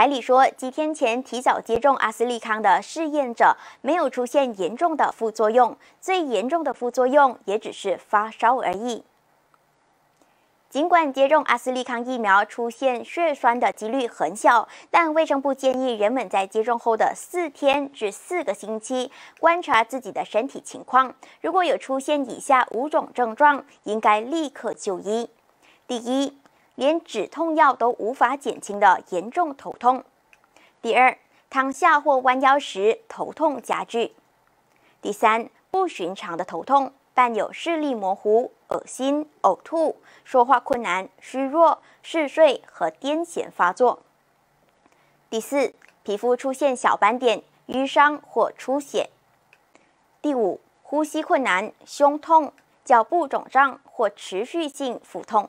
凯里说，几天前提早接种阿斯利康的试验者没有出现严重的副作用，最严重的副作用也只是发烧而已。尽管接种阿斯利康疫苗出现血栓的几率很小，但卫生部建议人们在接种后的四天至四个星期观察自己的身体情况，如果有出现以下五种症状，应该立刻就医。第一，连止痛药都无法减轻的严重头痛。第二，躺下或弯腰时头痛加剧。第三，不寻常的头痛伴有视力模糊、恶心、呕吐、说话困难、虚弱、嗜睡和癫痫发作。第四，皮肤出现小斑点、瘀伤或出血。第五，呼吸困难、胸痛、脚部肿胀或持续性腹痛。